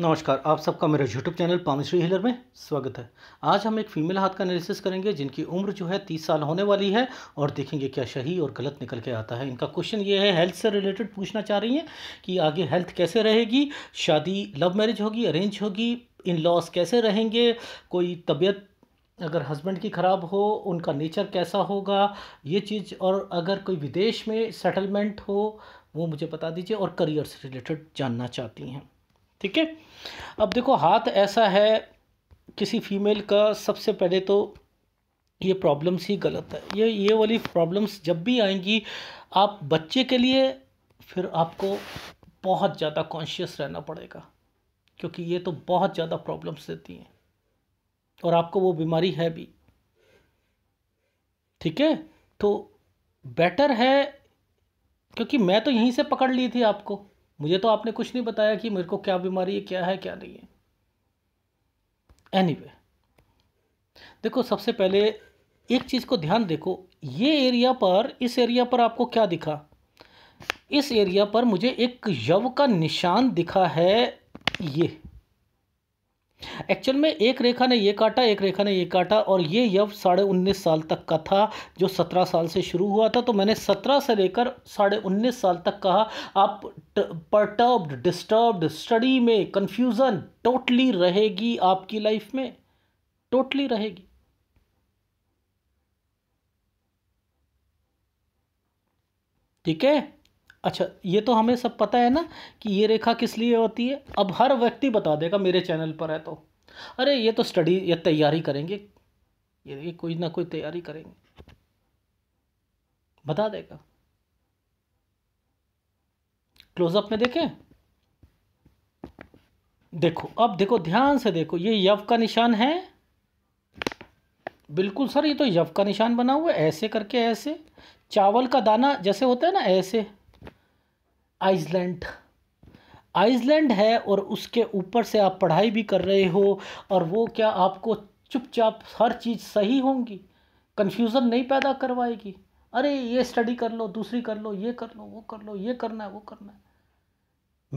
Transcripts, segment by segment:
नमस्कार आप सबका मेरे यूट्यूब चैनल पामिश्री हिलर में स्वागत है आज हम एक फीमेल हाथ का एनालिसिस करेंगे जिनकी उम्र जो है तीस साल होने वाली है और देखेंगे क्या सही और गलत निकल के आता है इनका क्वेश्चन ये है हेल्थ से रिलेटेड पूछना चाह रही हैं कि आगे हेल्थ कैसे रहेगी शादी लव मैरिज होगी अरेंज होगी इन लॉस कैसे रहेंगे कोई तबीयत अगर हस्बैंड की ख़राब हो उनका नेचर कैसा होगा ये चीज़ और अगर कोई विदेश में सेटलमेंट हो वो मुझे बता दीजिए और करियर से रिलेटेड जानना चाहती हैं ठीक है अब देखो हाथ ऐसा है किसी फीमेल का सबसे पहले तो ये प्रॉब्लम्स ही गलत है ये ये वाली प्रॉब्लम्स जब भी आएंगी आप बच्चे के लिए फिर आपको बहुत ज़्यादा कॉन्शियस रहना पड़ेगा क्योंकि ये तो बहुत ज़्यादा प्रॉब्लम्स देती हैं और आपको वो बीमारी है भी ठीक है तो बेटर है क्योंकि मैं तो यहीं से पकड़ ली थी आपको मुझे तो आपने कुछ नहीं बताया कि मेरे को क्या बीमारी है क्या है क्या नहीं है एनी anyway, देखो सबसे पहले एक चीज़ को ध्यान देखो ये एरिया पर इस एरिया पर आपको क्या दिखा इस एरिया पर मुझे एक यव का निशान दिखा है ये एक्चुअल में एक रेखा ने ये काटा एक रेखा ने ये काटा और ये यव साढ़े उन्नीस साल तक का था जो सत्रह साल से शुरू हुआ था तो मैंने सत्रह से लेकर साढ़े उन्नीस साल तक कहा आप परटर्ब्ड डिस्टर्ब्ड स्टडी में कंफ्यूजन टोटली रहेगी आपकी लाइफ में टोटली रहेगी ठीक है अच्छा ये तो हमें सब पता है ना कि ये रेखा किस लिए होती है अब हर व्यक्ति बता देगा मेरे चैनल पर है तो अरे ये तो स्टडी या तैयारी करेंगे ये, ये कोई ना कोई तैयारी करेंगे बता देगा क्लोजअप में देखें देखो अब देखो ध्यान से देखो ये यव का निशान है बिल्कुल सर ये तो यव का निशान बना हुआ है ऐसे करके ऐसे चावल का दाना जैसे होता है ना ऐसे आइसलैंड आइसलैंड है और उसके ऊपर से आप पढ़ाई भी कर रहे हो और वो क्या आपको चुपचाप हर चीज़ सही होंगी कन्फ्यूज़न नहीं पैदा करवाएगी अरे ये स्टडी कर लो दूसरी कर लो ये कर लो वो कर लो ये करना है वो करना है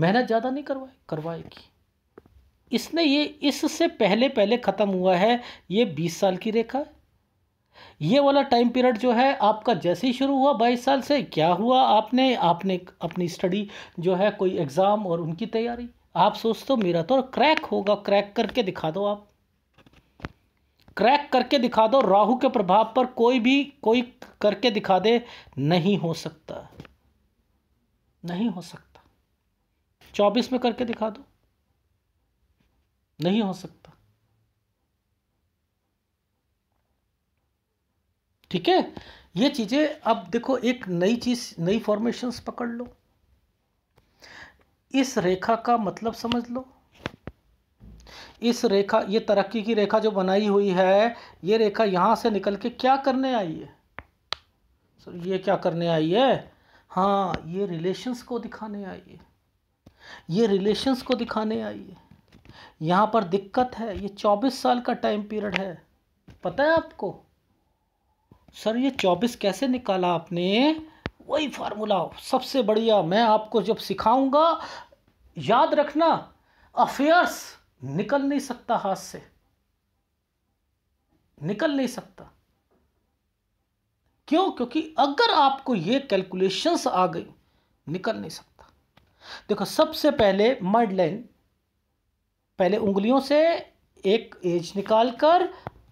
मेहनत ज़्यादा नहीं करवाए करवाएगी इसने ये इससे पहले पहले ख़त्म हुआ है ये बीस साल की रेखा है ये वाला टाइम पीरियड जो है आपका जैसे ही शुरू हुआ बाईस साल से क्या हुआ आपने आपने अपनी स्टडी जो है कोई एग्ज़ाम और उनकी तैयारी आप सोचते हो मेरा तो क्रैक होगा क्रैक करके दिखा दो आप क्रैक करके दिखा दो राहु के प्रभाव पर कोई भी कोई करके दिखा दे नहीं हो सकता नहीं हो सकता चौबीस में करके दिखा दो नहीं हो सकता ठीक है ये चीज़ें अब देखो एक नई चीज़ नई फॉर्मेशंस पकड़ लो इस रेखा का मतलब समझ लो इस रेखा ये तरक्की की रेखा जो बनाई हुई है ये रेखा यहां से निकल के क्या करने आई है सर ये क्या करने आई है हाँ ये रिलेशंस को दिखाने आई है ये रिलेशंस को दिखाने आई है यहाँ पर दिक्कत है ये चौबीस साल का टाइम पीरियड है पता है आपको सर ये चौबीस कैसे निकाला आपने वही फार्मूला सबसे बढ़िया मैं आपको जब सिखाऊंगा याद रखना अफेयर्स निकल नहीं सकता हाथ से निकल नहीं सकता क्यों क्योंकि अगर आपको ये कैलकुलेशंस आ गई निकल नहीं सकता देखो सबसे पहले मर्ड लाइन पहले उंगलियों से एक एज निकालकर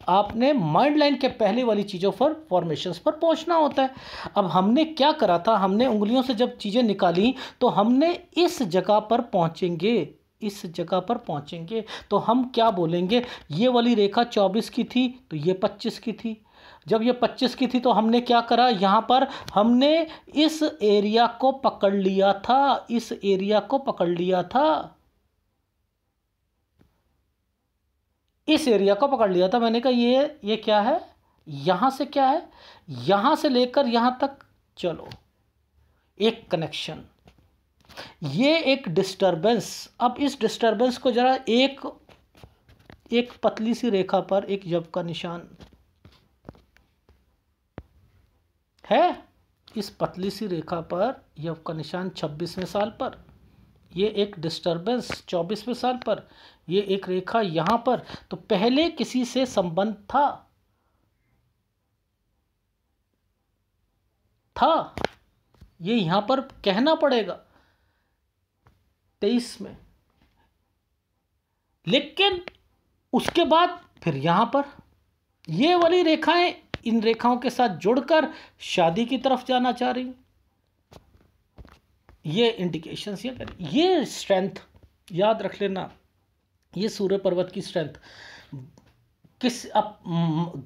आपने माइंड लाइन के पहले वाली चीज़ों पर फॉर्मेशंस पर पहुंचना होता है अब हमने क्या करा था हमने उंगलियों से जब चीज़ें निकाली तो हमने इस जगह पर पहुंचेंगे इस जगह पर पहुंचेंगे तो हम क्या बोलेंगे ये वाली रेखा 24 की थी तो ये 25 की थी जब ये 25 की थी तो हमने क्या करा यहाँ पर हमने इस एरिया को पकड़ लिया था इस एरिया को पकड़ लिया था इस एरिया को पकड़ लिया था तो मैंने कहा ये ये क्या है यहाँ से क्या है यहाँ से लेकर यहाँ तक चलो एक कनेक्शन ये एक डिस्टरबेंस अब इस डिस्टरबेंस को ज़रा एक एक पतली सी रेखा पर एक जब का निशान है इस पतली सी रेखा पर यव का निशान छब्बीसवें साल पर ये एक डिस्टर्बेंस चौबीसवें साल पर ये एक रेखा यहां पर तो पहले किसी से संबंध था था ये यहां पर कहना पड़ेगा तेईस में लेकिन उसके बाद फिर यहां पर ये वाली रेखाएं इन रेखाओं के साथ जुड़कर शादी की तरफ जाना चाह रही ये इंडिकेशन ये ये स्ट्रेंथ याद रख लेना ये सूर्य पर्वत की स्ट्रेंथ किस आप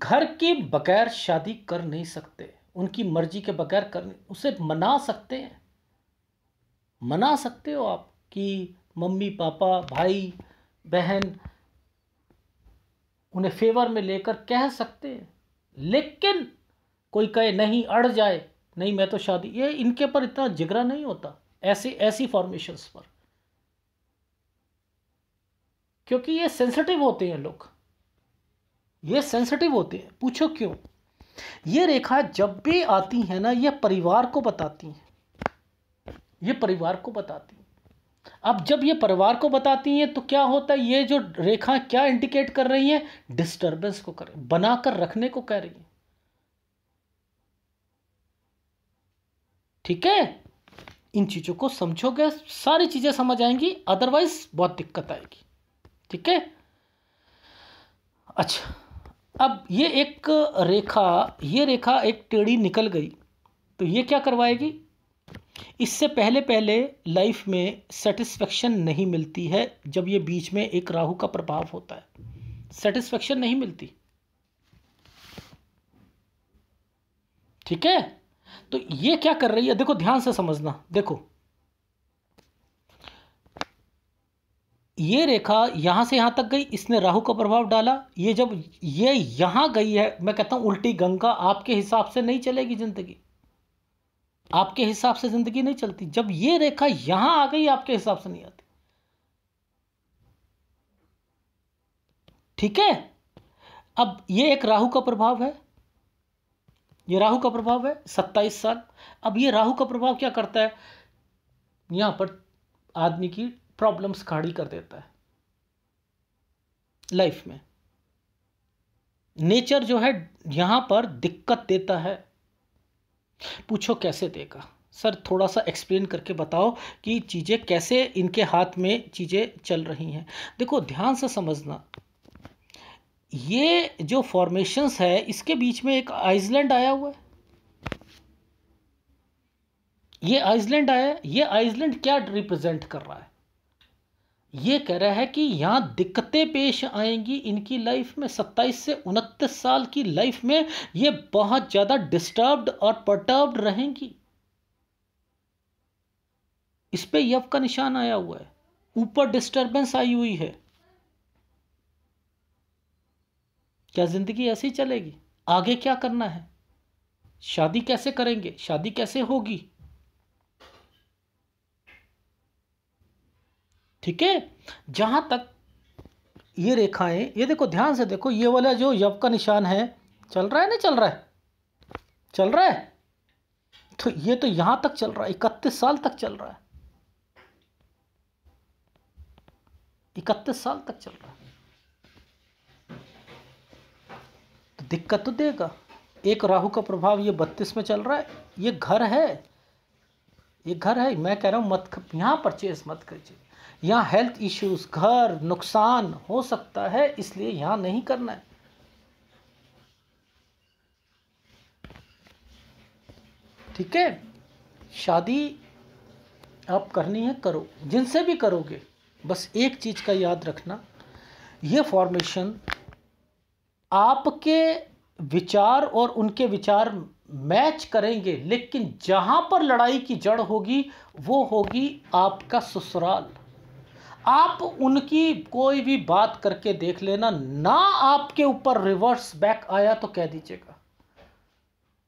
घर के बगैर शादी कर नहीं सकते उनकी मर्जी के बगैर कर उसे मना सकते हैं मना सकते हो आप कि मम्मी पापा भाई बहन उन्हें फेवर में लेकर कह सकते हैं लेकिन कोई कहे नहीं अड़ जाए नहीं मैं तो शादी ये इनके पर इतना जिगरा नहीं होता ऐसी ऐसी फॉर्मेशंस पर क्योंकि ये सेंसिटिव होते हैं लोग ये सेंसिटिव होते हैं पूछो क्यों ये रेखा जब भी आती है ना ये परिवार को बताती हैं ये परिवार को बताती हैं अब जब ये परिवार को बताती हैं तो क्या होता है ये जो रेखा क्या इंडिकेट कर रही है डिस्टरबेंस को कर बनाकर रखने को कह रही है ठीक है इन चीज़ों को समझोगे सारी चीज़ें समझ आएंगी अदरवाइज बहुत दिक्कत आएगी ठीक है अच्छा अब ये एक रेखा ये रेखा एक टेढ़ी निकल गई तो ये क्या करवाएगी इससे पहले पहले लाइफ में सेटिस्फेक्शन नहीं मिलती है जब ये बीच में एक राहु का प्रभाव होता है सेटिस्फेक्शन नहीं मिलती ठीक है तो ये क्या कर रही है देखो ध्यान से समझना देखो ये रेखा यहां से यहां तक गई इसने राहु का प्रभाव डाला ये जब ये यहां गई है मैं कहता हूं उल्टी गंगा आपके हिसाब से नहीं चलेगी ज़िंदगी आपके हिसाब से ज़िंदगी नहीं चलती जब ये रेखा यहां आ गई आपके हिसाब से नहीं आती ठीक है अब ये एक राहु का प्रभाव है ये राहु का प्रभाव है सत्ताईस साल अब ये राहु का प्रभाव क्या करता है यहां पर आदमी की प्रॉब्लम्स खड़ी कर देता है लाइफ में नेचर जो है यहां पर दिक्कत देता है पूछो कैसे देगा सर थोड़ा सा एक्सप्लेन करके बताओ कि चीज़ें कैसे इनके हाथ में चीज़ें चल रही हैं देखो ध्यान से समझना ये जो फॉर्मेशंस है इसके बीच में एक आइसलैंड आया हुआ है ये आइसलैंड आया ये आइसलैंड क्या रिप्रेजेंट कर रहा है ये कह रहा है कि यहां दिक्कतें पेश आएंगी इनकी लाइफ में 27 से उनतीस साल की लाइफ में ये बहुत ज़्यादा डिस्टर्ब्ड और पटर्ब्ड रहेंगी इस पर यव का निशान आया हुआ है ऊपर डिस्टर्बेंस आई हुई है क्या ज़िंदगी ऐसे ही चलेगी आगे क्या करना है शादी कैसे करेंगे शादी कैसे होगी ठीक है जहां तक ये रेखाएं ये देखो ध्यान से देखो ये वाला जो यव का निशान है चल रहा है ना चल रहा है चल रहा है तो ये तो यहां तक चल रहा है इकतीस साल तक चल रहा है इकतीस साल तक चल रहा है दिक्कत तो देगा एक राहु का प्रभाव ये बत्तीस में चल रहा है ये घर है ये घर है मैं कह रहा हूँ मत यहाँ परचेज मत कीजिए यहाँ हेल्थ इश्यूज घर नुकसान हो सकता है इसलिए यहाँ नहीं करना है ठीक है शादी आप करनी है करो जिनसे भी करोगे बस एक चीज़ का याद रखना ये फॉर्मेशन आपके विचार और उनके विचार मैच करेंगे लेकिन जहां पर लड़ाई की जड़ होगी वो होगी आपका ससुराल आप उनकी कोई भी बात करके देख लेना ना आपके ऊपर रिवर्स बैक आया तो कह दीजिएगा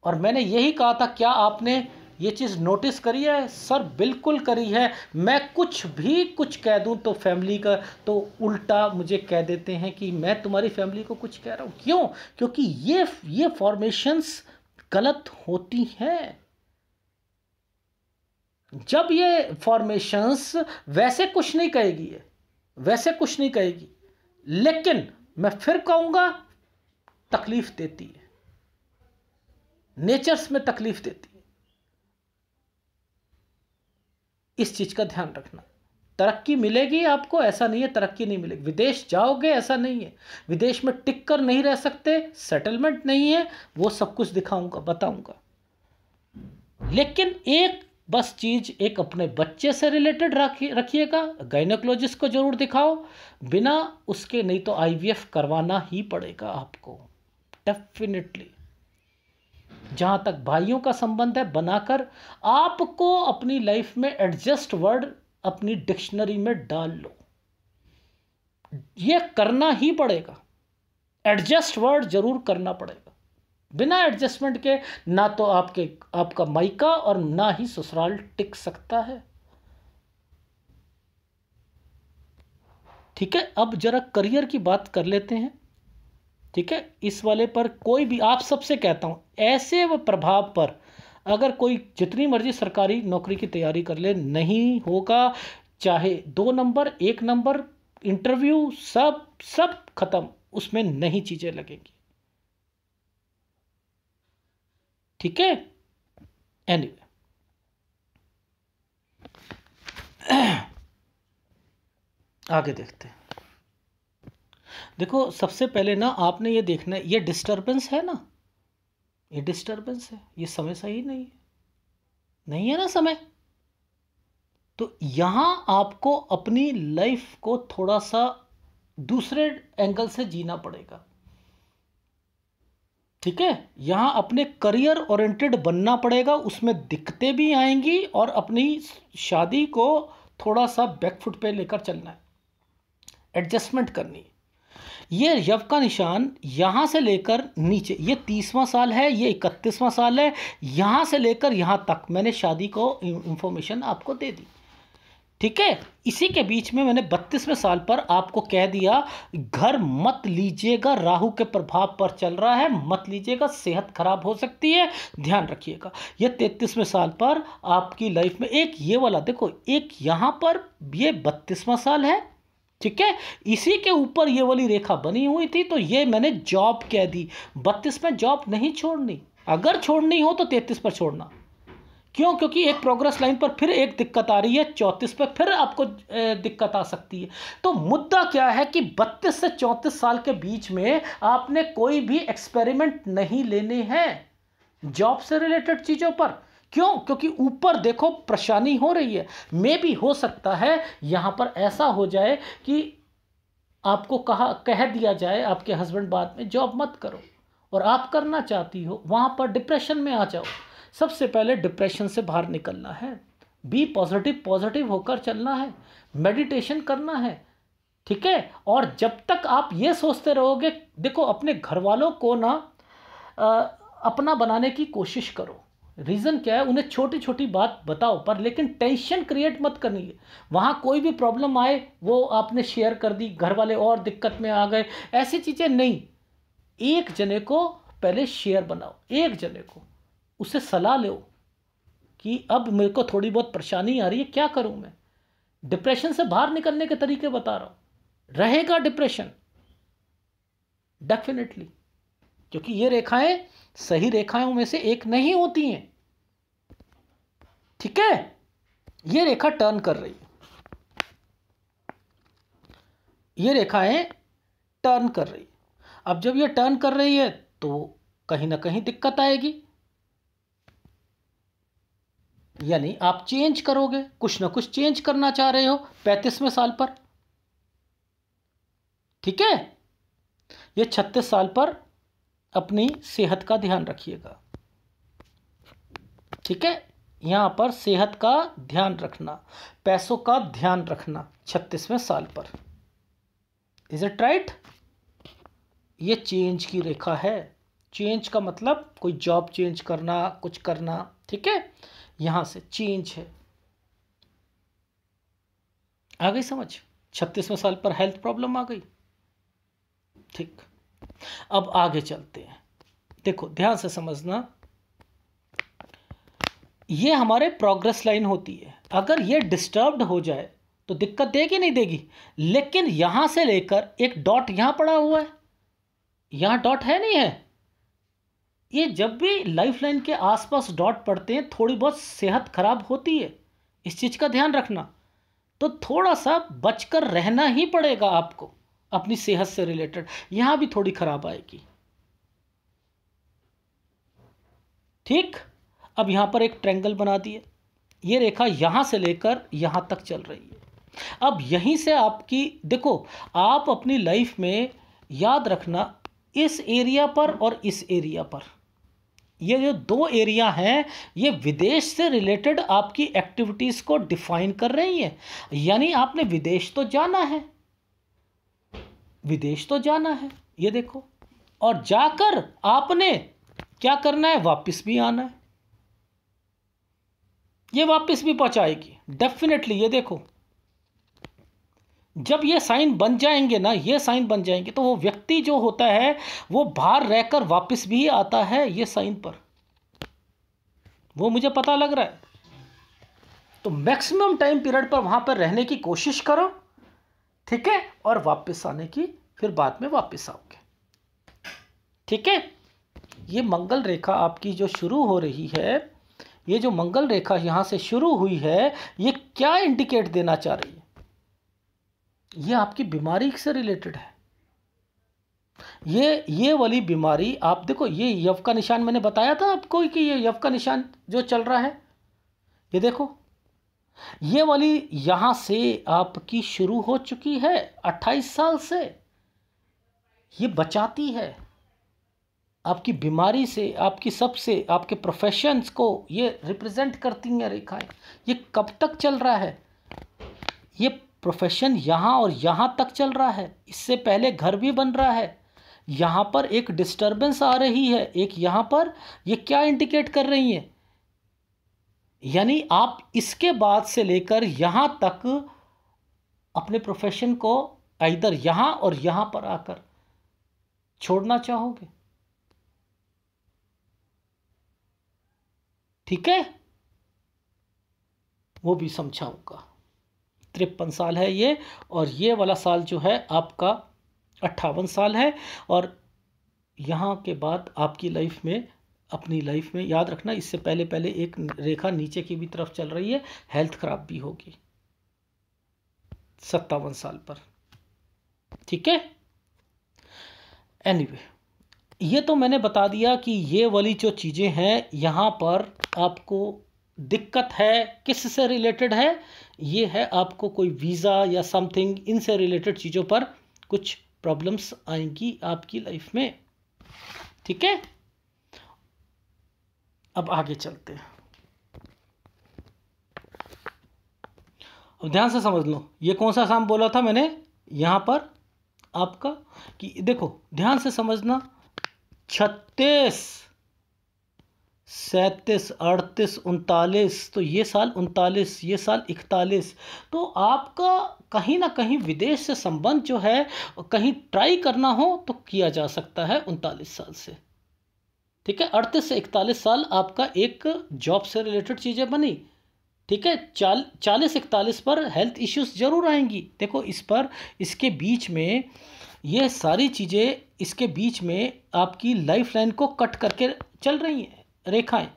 और मैंने यही कहा था क्या आपने ये चीज़ नोटिस करी है सर बिल्कुल करी है मैं कुछ भी कुछ कह दूँ तो फैमिली का तो उल्टा मुझे कह देते हैं कि मैं तुम्हारी फैमिली को कुछ कह रहा हूँ क्यों क्योंकि ये ये फॉर्मेशंस गलत होती हैं जब ये फॉर्मेशंस वैसे कुछ नहीं कहेगी ये वैसे कुछ नहीं कहेगी लेकिन मैं फिर कहूँगा तकलीफ देती है नेचर्स में तकलीफ देती है इस चीज़ का ध्यान रखना तरक्की मिलेगी आपको ऐसा नहीं है तरक्की नहीं मिलेगी विदेश जाओगे ऐसा नहीं है विदेश में टिक कर नहीं रह सकते सेटलमेंट नहीं है वो सब कुछ दिखाऊंगा बताऊंगा लेकिन एक बस चीज़ एक अपने बच्चे से रिलेटेड रखिएगा गाइनोकोलॉजिस्ट को ज़रूर दिखाओ बिना उसके नहीं तो आईवीएफ करवाना ही पड़ेगा आपको डेफिनेटली जहाँ तक भाइयों का संबंध है बनाकर आपको अपनी लाइफ में एडजस्ट वर्ड अपनी डिक्शनरी में डाल लो ये करना ही पड़ेगा एडजस्ट वर्ड जरूर करना पड़ेगा बिना एडजस्टमेंट के ना तो आपके आपका माइका और ना ही ससुराल टिक सकता है ठीक है अब जरा करियर की बात कर लेते हैं ठीक है इस वाले पर कोई भी आप सबसे कहता हूँ ऐसे व प्रभाव पर अगर कोई जितनी मर्जी सरकारी नौकरी की तैयारी कर ले नहीं होगा चाहे दो नंबर एक नंबर इंटरव्यू सब सब खत्म उसमें नहीं चीज़ें लगेंगी ठीक है एनीवे anyway. आगे देखते हैं देखो सबसे पहले ना आपने ये देखना ये डिस्टर्बेंस है ना ये डिस्टर्बेंस है ये समय सही नहीं है नहीं है ना समय तो यहां आपको अपनी लाइफ को थोड़ा सा दूसरे एंगल से जीना पड़ेगा ठीक है यहां अपने करियर ओरिएंटेड बनना पड़ेगा उसमें दिक्कतें भी आएंगी और अपनी शादी को थोड़ा सा बैकफुट पे लेकर चलना है एडजस्टमेंट करनी है ये यव का निशान यहाँ से लेकर नीचे ये तीसवां साल है ये इकतीसवां साल है यहाँ से लेकर यहाँ तक मैंने शादी को इन्फॉर्मेशन आपको दे दी ठीक है इसी के बीच में मैंने बत्तीसवें साल पर आपको कह दिया घर मत लीजिएगा राहु के प्रभाव पर चल रहा है मत लीजिएगा सेहत खराब हो सकती है ध्यान रखिएगा ये तैतीसवें साल पर आपकी लाइफ में एक ये वाला देखो एक यहाँ पर ये बत्तीसवां साल है ठीक है इसी के ऊपर ये वाली रेखा बनी हुई थी तो ये मैंने जॉब कह दी बत्तीस में जॉब नहीं छोड़नी अगर छोड़नी हो तो तैतीस पर छोड़ना क्यों क्योंकि एक प्रोग्रेस लाइन पर फिर एक दिक्कत आ रही है चौंतीस पर फिर आपको दिक्कत आ सकती है तो मुद्दा क्या है कि बत्तीस से चौंतीस साल के बीच में आपने कोई भी एक्सपेरिमेंट नहीं लेने हैं जॉब से रिलेटेड चीज़ों पर क्यों क्योंकि ऊपर देखो परेशानी हो रही है मे भी हो सकता है यहाँ पर ऐसा हो जाए कि आपको कहा कह दिया जाए आपके हस्बैंड बाद में जॉब मत करो और आप करना चाहती हो वहाँ पर डिप्रेशन में आ जाओ सबसे पहले डिप्रेशन से बाहर निकलना है बी पॉजिटिव पॉजिटिव होकर चलना है मेडिटेशन करना है ठीक है और जब तक आप ये सोचते रहोगे देखो अपने घर वालों को ना अपना बनाने की कोशिश करो रीज़न क्या है उन्हें छोटी छोटी बात बताओ पर लेकिन टेंशन क्रिएट मत करनी है वहाँ कोई भी प्रॉब्लम आए वो आपने शेयर कर दी घर वाले और दिक्कत में आ गए ऐसी चीज़ें नहीं एक जने को पहले शेयर बनाओ एक जने को उसे सलाह लो कि अब मेरे को थोड़ी बहुत परेशानी आ रही है क्या करूँ मैं डिप्रेशन से बाहर निकलने के तरीके बता रहा हूँ रहेगा डिप्रेशन डेफिनेटली क्योंकि ये रेखाएं सही रेखाओं में से एक नहीं होती हैं ठीक है ये रेखा टर्न कर रही है ये रेखाएं टर्न कर रही अब जब ये टर्न कर रही है तो कहीं ना कहीं दिक्कत आएगी यानी आप चेंज करोगे कुछ ना कुछ चेंज करना चाह रहे हो पैंतीसवें साल पर ठीक है ये छत्तीस साल पर अपनी सेहत का ध्यान रखिएगा ठीक है यहाँ पर सेहत का ध्यान रखना पैसों का ध्यान रखना छत्तीसवें साल पर इज इट राइट ये चेंज की रेखा है चेंज का मतलब कोई जॉब चेंज करना कुछ करना ठीक है यहाँ से चेंज है आ गई समझ छत्तीसवें साल पर हेल्थ प्रॉब्लम आ गई ठीक अब आगे चलते हैं देखो ध्यान से समझना ये हमारे प्रोग्रेस लाइन होती है अगर ये डिस्टर्ब्ड हो जाए तो दिक्कत देगी नहीं देगी लेकिन यहां से लेकर एक डॉट यहां पड़ा हुआ है यहां डॉट है नहीं है ये जब भी लाइफ लाइन के आसपास डॉट पड़ते हैं थोड़ी बहुत सेहत खराब होती है इस चीज़ का ध्यान रखना तो थोड़ा सा बचकर रहना ही पड़ेगा आपको अपनी सेहत से रिलेटेड यहां भी थोड़ी खराब आएगी ठीक अब यहां पर एक ट्रेंगल बना दिए ये रेखा यहां से लेकर यहां तक चल रही है अब यहीं से आपकी देखो आप अपनी लाइफ में याद रखना इस एरिया पर और इस एरिया पर ये जो दो एरिया हैं ये विदेश से रिलेटेड आपकी एक्टिविटीज़ को डिफाइन कर रही हैं यानी आपने विदेश तो जाना है विदेश तो जाना है ये देखो और जाकर आपने क्या करना है वापस भी आना है ये वापस भी पहुंचाएगी डेफिनेटली ये देखो जब ये साइन बन जाएंगे ना ये साइन बन जाएंगे तो वो व्यक्ति जो होता है वो बाहर रहकर वापस भी आता है ये साइन पर वो मुझे पता लग रहा है तो मैक्सिमम टाइम पीरियड पर वहां पर रहने की कोशिश करो ठीक है और वापस आने की फिर बाद में वापस आओगे ठीक है ये मंगल रेखा आपकी जो शुरू हो रही है ये जो मंगल रेखा यहां से शुरू हुई है ये क्या इंडिकेट देना चाह रही है ये आपकी बीमारी से रिलेटेड है ये ये वाली बीमारी आप देखो ये यव का निशान मैंने बताया था आपको कि ये यव का निशान जो चल रहा है ये देखो ये वाली यहां से आपकी शुरू हो चुकी है अट्ठाईस साल से ये बचाती है आपकी बीमारी से आपकी सबसे आपके प्रोफेशंस को ये रिप्रेजेंट करती हैं रेखाएं ये कब तक चल रहा है ये प्रोफेशन यहाँ और यहाँ तक चल रहा है इससे पहले घर भी बन रहा है यहाँ पर एक डिस्टरबेंस आ रही है एक यहाँ पर ये क्या इंडिकेट कर रही है यानी आप इसके बाद से लेकर यहाँ तक अपने प्रोफेशन को इधर यहाँ और यहाँ पर आकर छोड़ना चाहोगे ठीक है वो भी समझाऊंगा तिरपन साल है ये और ये वाला साल जो है आपका अट्ठावन साल है और यहाँ के बाद आपकी लाइफ में अपनी लाइफ में याद रखना इससे पहले पहले एक रेखा नीचे की भी तरफ चल रही है हेल्थ खराब भी होगी सत्तावन साल पर ठीक है एनीवे ये तो मैंने बता दिया कि ये वाली जो चीज़ें हैं यहां पर आपको दिक्कत है किस से रिलेटेड है ये है आपको कोई वीज़ा या समथिंग इनसे रिलेटेड चीज़ों पर कुछ प्रॉब्लम्स आएंगी आपकी लाइफ में ठीक है अब आगे चलते हैं अब ध्यान से समझ लो ये कौन सा शाम बोला था मैंने यहां पर आपका कि देखो ध्यान से समझना छत्तीस सैंतीस अड़तीस उनतालीस तो ये साल उनतालीस ये साल इकतालीस तो आपका कहीं ना कहीं विदेश से संबंध जो है कहीं ट्राई करना हो तो किया जा सकता है उनतालीस साल से ठीक है अड़तीस से इकतालीस साल आपका एक जॉब से रिलेटेड चीज़ें बनी ठीक है चाल चालीस इकतालीस पर हेल्थ इश्यूज ज़रूर आएंगी देखो इस पर इसके बीच में ये सारी चीज़ें इसके बीच में आपकी लाइफ लाइन को कट करके चल रही हैं रेखाएं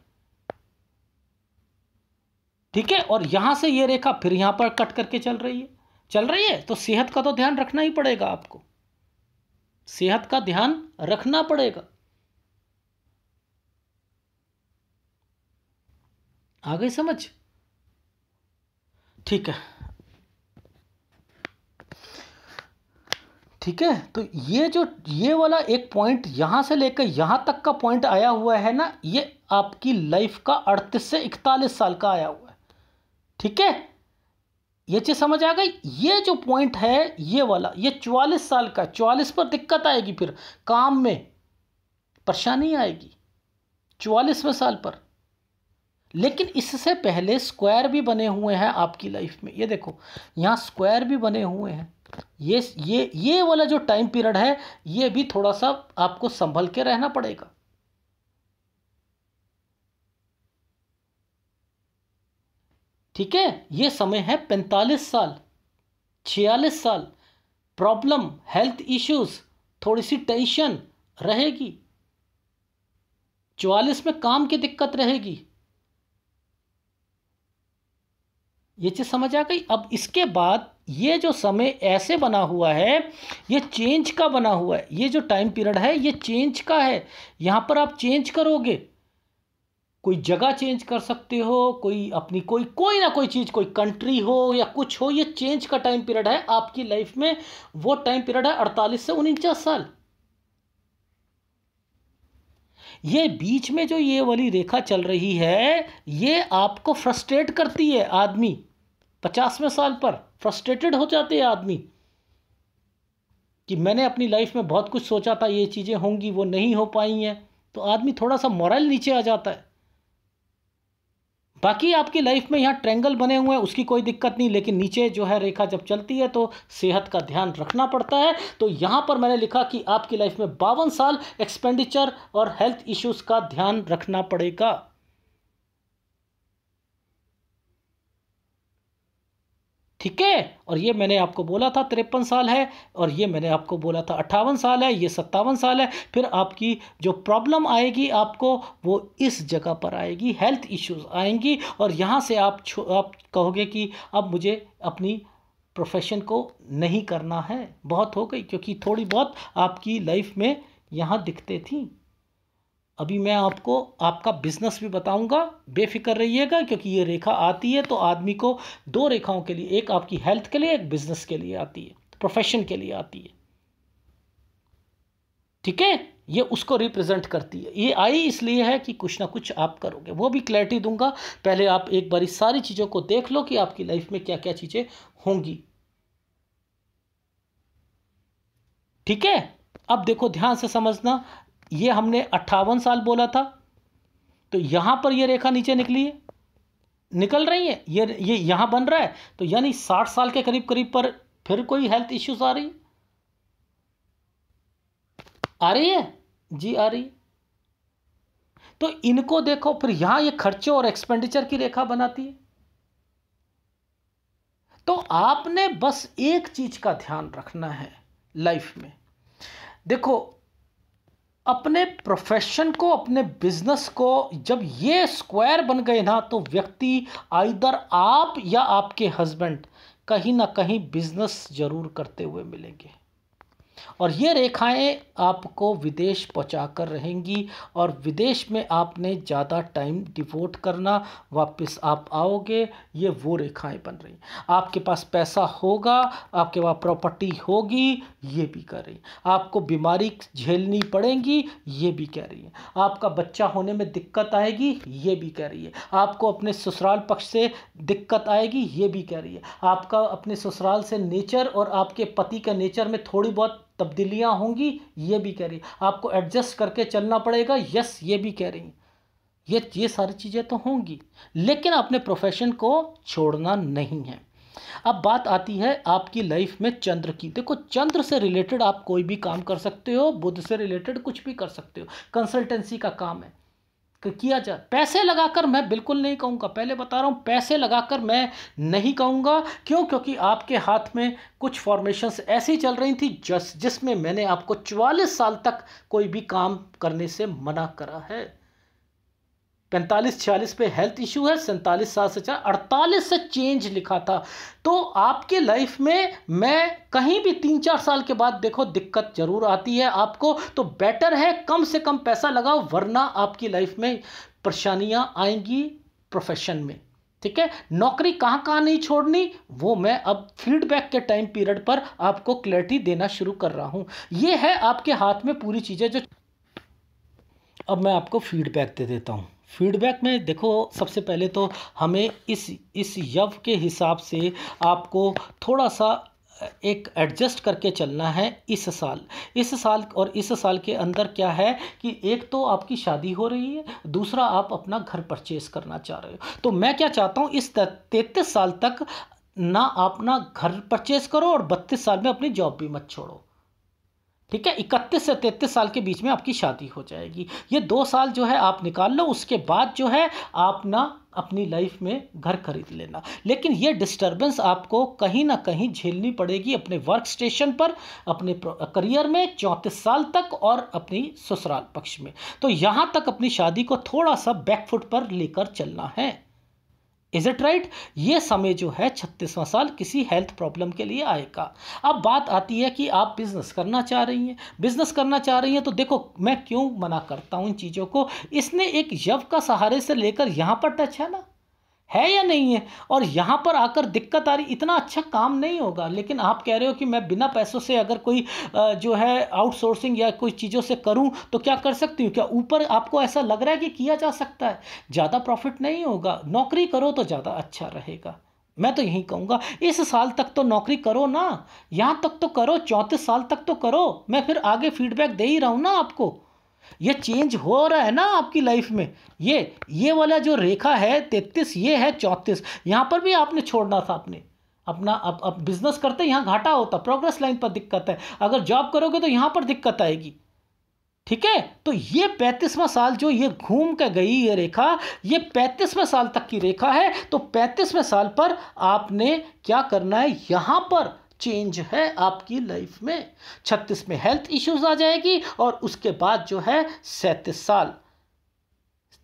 ठीक है और यहाँ से ये रेखा फिर यहाँ पर कट करके चल रही है चल रही है तो सेहत का तो ध्यान रखना ही पड़ेगा आपको सेहत का ध्यान रखना पड़ेगा आ गई समझ ठीक है ठीक है तो ये जो ये वाला एक पॉइंट यहां से लेकर यहां तक का पॉइंट आया हुआ है ना ये आपकी लाइफ का अड़तीस से इकतालीस साल का आया हुआ है ठीक है ये चीज़ समझ आ गई ये जो पॉइंट है ये वाला ये चवालीस साल का चवालीस पर दिक्कत आएगी फिर काम में परेशानी आएगी चवालीसवें साल पर लेकिन इससे पहले स्क्वायर भी बने हुए हैं आपकी लाइफ में ये देखो यहाँ स्क्वायर भी बने हुए हैं ये ये ये वाला जो टाइम पीरियड है ये भी थोड़ा सा आपको संभल के रहना पड़ेगा ठीक है ये समय है पैंतालीस साल छियालीस साल प्रॉब्लम हेल्थ इश्यूज थोड़ी सी टेंशन रहेगी चौवालीस में काम की दिक्कत रहेगी ये चीज़ समझ आ गई अब इसके बाद ये जो समय ऐसे बना हुआ है ये चेंज का बना हुआ है ये जो टाइम पीरियड है ये चेंज का है यहाँ पर आप चेंज करोगे कोई जगह चेंज कर सकते हो कोई अपनी कोई कोई ना कोई चीज़ कोई कंट्री हो या कुछ हो ये चेंज का टाइम पीरियड है आपकी लाइफ में वो टाइम पीरियड है अड़तालीस से उनचास साल ये बीच में जो ये वाली रेखा चल रही है ये आपको फ्रस्ट्रेट करती है आदमी पचासवें साल पर फ्रस्ट्रेटेड हो जाते हैं आदमी कि मैंने अपनी लाइफ में बहुत कुछ सोचा था ये चीज़ें होंगी वो नहीं हो पाई हैं तो आदमी थोड़ा सा मॉरल नीचे आ जाता है बाकी आपकी लाइफ में यहाँ ट्रेंगल बने हुए हैं उसकी कोई दिक्कत नहीं लेकिन नीचे जो है रेखा जब चलती है तो सेहत का ध्यान रखना पड़ता है तो यहाँ पर मैंने लिखा कि आपकी लाइफ में बावन साल एक्सपेंडिचर और हेल्थ इश्यूज़ का ध्यान रखना पड़ेगा ठीक है और ये मैंने आपको बोला था तिरपन साल है और ये मैंने आपको बोला था अट्ठावन साल है ये सत्तावन साल है फिर आपकी जो प्रॉब्लम आएगी आपको वो इस जगह पर आएगी हेल्थ इश्यूज आएंगी और यहाँ से आप आप कहोगे कि अब मुझे अपनी प्रोफेशन को नहीं करना है बहुत हो गई क्योंकि थोड़ी बहुत आपकी लाइफ में यहाँ दिखते थी अभी मैं आपको आपका बिजनेस भी बताऊंगा बेफिक्र रहिएगा क्योंकि ये रेखा आती है तो आदमी को दो रेखाओं के लिए एक आपकी हेल्थ के लिए एक बिजनेस के लिए आती है प्रोफेशन के लिए आती है ठीक है ये उसको रिप्रेजेंट करती है ये आई इसलिए है कि कुछ ना कुछ आप करोगे वो भी क्लैरिटी दूंगा पहले आप एक बार सारी चीज़ों को देख लो कि आपकी लाइफ में क्या क्या चीज़ें होंगी ठीक है अब देखो ध्यान से समझना ये हमने अट्ठावन साल बोला था तो यहाँ पर ये रेखा नीचे निकली है निकल रही है ये ये यहाँ बन रहा है तो यानी साठ साल के करीब करीब पर फिर कोई हेल्थ इश्यूज आ रही आ रही है जी आ रही है तो इनको देखो फिर यहाँ ये खर्चे और एक्सपेंडिचर की रेखा बनाती है तो आपने बस एक चीज का ध्यान रखना है लाइफ में देखो अपने प्रोफेशन को अपने बिजनेस को जब ये स्क्वायर बन गए ना तो व्यक्ति आइदर आप या आपके हस्बैंड कहीं ना कहीं बिजनेस जरूर करते हुए मिलेंगे और ये रेखाएं आपको विदेश पहुंचाकर रहेंगी और विदेश में आपने ज़्यादा टाइम डिवोट करना वापस आप आओगे ये वो रेखाएं बन रही आपके पास पैसा होगा आपके पास प्रॉपर्टी होगी ये भी कर रही आपको बीमारी झेलनी पड़ेगी ये भी कह रही है आपका बच्चा होने में दिक्कत आएगी ये भी कह रही है आपको अपने ससुराल पक्ष से दिक्कत आएगी ये भी कह रही है आपका अपने ससुराल से नेचर और आपके पति का नेचर में थोड़ी बहुत तब्दीलियाँ होंगी ये भी कह रही आपको एडजस्ट करके चलना पड़ेगा यस ये भी कह रही ये ये सारी चीज़ें तो होंगी लेकिन अपने प्रोफेशन को छोड़ना नहीं है अब बात आती है आपकी लाइफ में चंद्र की देखो चंद्र से रिलेटेड आप कोई भी काम कर सकते हो बुद्ध से रिलेटेड कुछ भी कर सकते हो कंसल्टेंसी का काम है किया जा पैसे लगाकर मैं बिल्कुल नहीं कहूँगा पहले बता रहा हूँ पैसे लगाकर मैं नहीं कहूँगा क्यों क्योंकि आपके हाथ में कुछ फॉर्मेशंस ऐसी चल रही थी जस जिसमें मैंने आपको 44 साल तक कोई भी काम करने से मना करा है पैंतालीस छियालीस पे हेल्थ इशू है सैंतालीस सात से चार अड़तालीस से चेंज लिखा था तो आपके लाइफ में मैं कहीं भी तीन चार साल के बाद देखो दिक्कत जरूर आती है आपको तो बेटर है कम से कम पैसा लगाओ वरना आपकी लाइफ में परेशानियां आएंगी प्रोफेशन में ठीक है नौकरी कहाँ कहाँ नहीं छोड़नी वो मैं अब फीडबैक के टाइम पीरियड पर आपको क्लैरिटी देना शुरू कर रहा हूँ ये है आपके हाथ में पूरी चीज़ें जो अब मैं आपको फीडबैक दे देता हूँ फीडबैक में देखो सबसे पहले तो हमें इस इस यव के हिसाब से आपको थोड़ा सा एक एडजस्ट करके चलना है इस साल इस साल और इस साल के अंदर क्या है कि एक तो आपकी शादी हो रही है दूसरा आप अपना घर परचेस करना चाह रहे हो तो मैं क्या चाहता हूँ इस तैतीस साल तक ना अपना घर परचेस करो और बत्तीस साल में अपनी जॉब भी मत छोड़ो ठीक है इकतीस से तैतीस साल के बीच में आपकी शादी हो जाएगी ये दो साल जो है आप निकाल लो उसके बाद जो है आप ना अपनी लाइफ में घर खरीद लेना लेकिन ये डिस्टरबेंस आपको कहीं ना कहीं झेलनी पड़ेगी अपने वर्क स्टेशन पर अपने करियर में चौंतीस साल तक और अपनी ससुराल पक्ष में तो यहाँ तक अपनी शादी को थोड़ा सा बैकफुट पर लेकर चलना है इज इट राइट ये समय जो है छत्तीसवां साल किसी हेल्थ प्रॉब्लम के लिए आएगा अब बात आती है कि आप बिजनेस करना चाह रही हैं बिजनेस करना चाह रही हैं तो देखो मैं क्यों मना करता हूँ इन चीज़ों को इसने एक यव का सहारे से लेकर यहाँ पर टच है ना है या नहीं है और यहाँ पर आकर दिक्कत आ रही इतना अच्छा काम नहीं होगा लेकिन आप कह रहे हो कि मैं बिना पैसों से अगर कोई जो है आउटसोर्सिंग या कोई चीज़ों से करूँ तो क्या कर सकती हूँ क्या ऊपर आपको ऐसा लग रहा है कि किया जा सकता है ज़्यादा प्रॉफिट नहीं होगा नौकरी करो तो ज़्यादा अच्छा रहेगा मैं तो यही कहूँगा इस साल तक तो नौकरी करो ना यहाँ तक तो करो चौंतीस साल तक तो करो मैं फिर आगे फीडबैक दे ही रहा हूँ ना आपको ये चेंज हो रहा है ना आपकी लाइफ में ये ये वाला जो रेखा है तैतीस ये है चौंतीस यहाँ पर भी आपने छोड़ना था आपने अपना अब अब बिजनेस करते यहाँ घाटा होता प्रोग्रेस लाइन पर दिक्कत है अगर जॉब करोगे तो यहाँ पर दिक्कत आएगी ठीक है तो ये पैंतीसवां साल जो ये घूम के गई ये रेखा ये पैंतीसवें साल तक की रेखा है तो पैंतीसवें साल पर आपने क्या करना है यहाँ पर चेंज है आपकी लाइफ में छत्तीस में हेल्थ इश्यूज आ जाएगी और उसके बाद जो है सैंतीस साल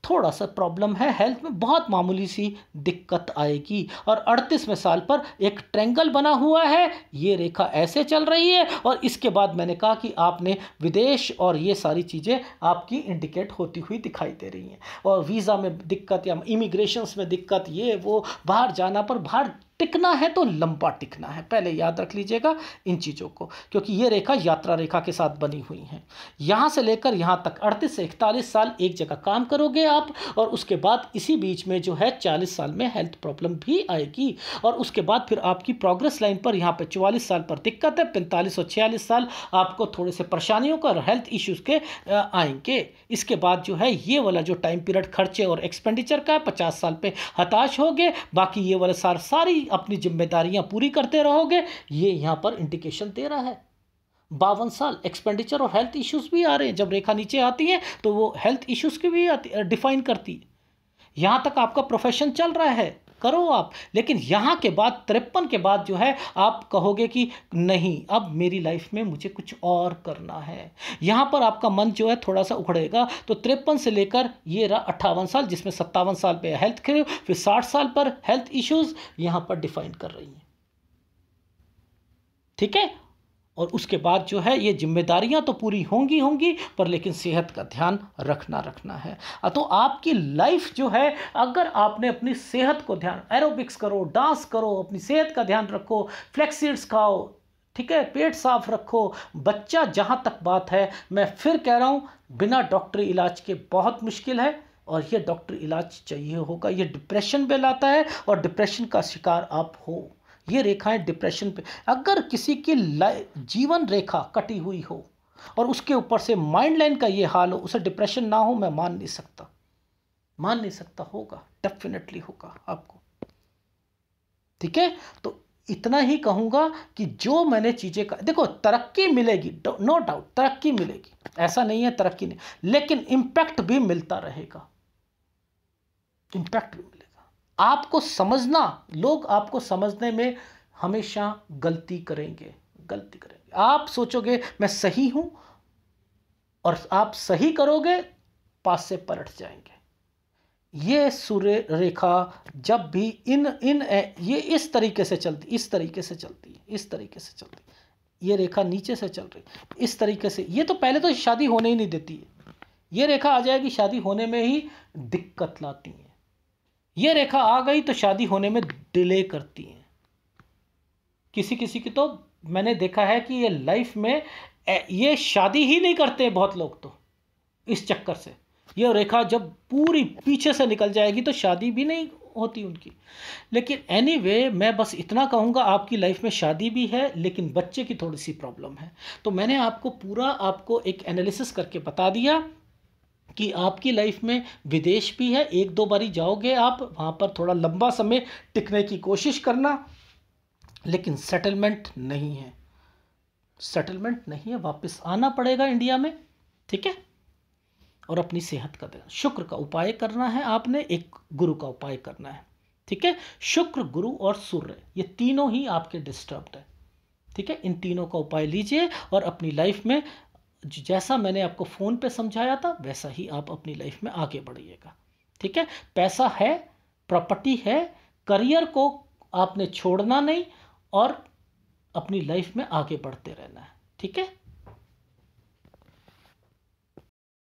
थोड़ा सा प्रॉब्लम है हेल्थ में बहुत मामूली सी दिक्कत आएगी और अड़तीसवें साल पर एक ट्रेंगल बना हुआ है ये रेखा ऐसे चल रही है और इसके बाद मैंने कहा कि आपने विदेश और ये सारी चीज़ें आपकी इंडिकेट होती हुई दिखाई दे रही हैं और वीज़ा में दिक्कत या इमिग्रेशन में दिक्कत ये वो बाहर जाना पर बाहर टिकना है तो लंबा टिकना है पहले याद रख लीजिएगा इन चीज़ों को क्योंकि ये रेखा यात्रा रेखा के साथ बनी हुई है यहाँ से लेकर यहाँ तक अड़तीस से इकतालीस साल एक जगह काम करोगे आप और उसके बाद इसी बीच में जो है चालीस साल में हेल्थ प्रॉब्लम भी आएगी और उसके बाद फिर आपकी प्रोग्रेस लाइन पर यहाँ पर चवालीस साल पर दिक्कत है पैंतालीस और छियालीस साल आपको थोड़े से परेशानियों का हेल्थ इश्यूज़ के आएंगे इसके बाद जो है ये वाला जो टाइम पीरियड खर्चे और एक्सपेंडिचर का है पचास साल पे हताश हो गए बाकी ये वाले सार सारी अपनी जिम्मेदारियां पूरी करते रहोगे ये यहां पर इंडिकेशन दे रहा है बावन साल एक्सपेंडिचर और हेल्थ इश्यूज भी आ रहे हैं जब रेखा नीचे आती है तो वो हेल्थ इश्यूज की भी डिफाइन करती है यहां तक आपका प्रोफेशन चल रहा है करो आप लेकिन यहाँ के बाद तिरपन के बाद जो है आप कहोगे कि नहीं अब मेरी लाइफ में मुझे कुछ और करना है यहाँ पर आपका मन जो है थोड़ा सा उखड़ेगा तो तिरपन से लेकर ये रहा अट्ठावन साल जिसमें सत्तावन साल पे हेल्थ के फिर साठ साल पर हेल्थ इश्यूज़ यहाँ पर डिफाइन कर रही हैं ठीक है और उसके बाद जो है ये जिम्मेदारियां तो पूरी होंगी होंगी पर लेकिन सेहत का ध्यान रखना रखना है तो आपकी लाइफ जो है अगर आपने अपनी सेहत को ध्यान एरोबिक्स करो डांस करो अपनी सेहत का ध्यान रखो फ्लैक्सीड्स खाओ ठीक है पेट साफ रखो बच्चा जहाँ तक बात है मैं फिर कह रहा हूँ बिना डॉक्टरी इलाज के बहुत मुश्किल है और ये डॉक्टर इलाज चाहिए होगा ये डिप्रेशन में लाता है और डिप्रेशन का शिकार आप हो ये रेखाएं डिप्रेशन पे अगर किसी की जीवन रेखा कटी हुई हो और उसके ऊपर से माइंड लाइन का ये हाल हो उसे डिप्रेशन ना हो मैं मान नहीं सकता मान नहीं सकता होगा डेफिनेटली होगा आपको ठीक है तो इतना ही कहूंगा कि जो मैंने चीज़ें कर... देखो तरक्की मिलेगी नो डाउट तरक्की मिलेगी ऐसा नहीं है तरक्की नहीं लेकिन इंपैक्ट भी मिलता रहेगा इंपैक्ट भी मिलेगा आपको समझना लोग आपको समझने में हमेशा गलती करेंगे गलती करेंगे आप सोचोगे मैं सही हूं और आप सही करोगे पास से पलट जाएंगे ये सूर्य रेखा जब भी इन इन ये इस तरीके से चलती इस तरीके से चलती है इस तरीके से चलती ये रेखा नीचे से चल रही इस तरीके से ये तो पहले तो शादी होने ही नहीं देती है ये रेखा आ जाएगी शादी होने में ही दिक्कत लाती है ये रेखा आ गई तो शादी होने में डिले करती हैं किसी किसी की तो मैंने देखा है कि ये लाइफ में ये शादी ही नहीं करते बहुत लोग तो इस चक्कर से ये रेखा जब पूरी पीछे से निकल जाएगी तो शादी भी नहीं होती उनकी लेकिन एनी anyway, मैं बस इतना कहूँगा आपकी लाइफ में शादी भी है लेकिन बच्चे की थोड़ी सी प्रॉब्लम है तो मैंने आपको पूरा आपको एक एनालिसिस करके बता दिया कि आपकी लाइफ में विदेश भी है एक दो बारी जाओगे आप वहाँ पर थोड़ा लंबा समय टिकने की कोशिश करना लेकिन सेटलमेंट नहीं है सेटलमेंट नहीं है वापस आना पड़ेगा इंडिया में ठीक है और अपनी सेहत का देना शुक्र का उपाय करना है आपने एक गुरु का उपाय करना है ठीक है शुक्र गुरु और सूर्य ये तीनों ही आपके डिस्टर्ब्ड है ठीक है इन तीनों का उपाय लीजिए और अपनी लाइफ में जैसा मैंने आपको फ़ोन पे समझाया था वैसा ही आप अपनी लाइफ में आगे बढ़िएगा ठीक है पैसा है प्रॉपर्टी है करियर को आपने छोड़ना नहीं और अपनी लाइफ में आगे बढ़ते रहना है ठीक है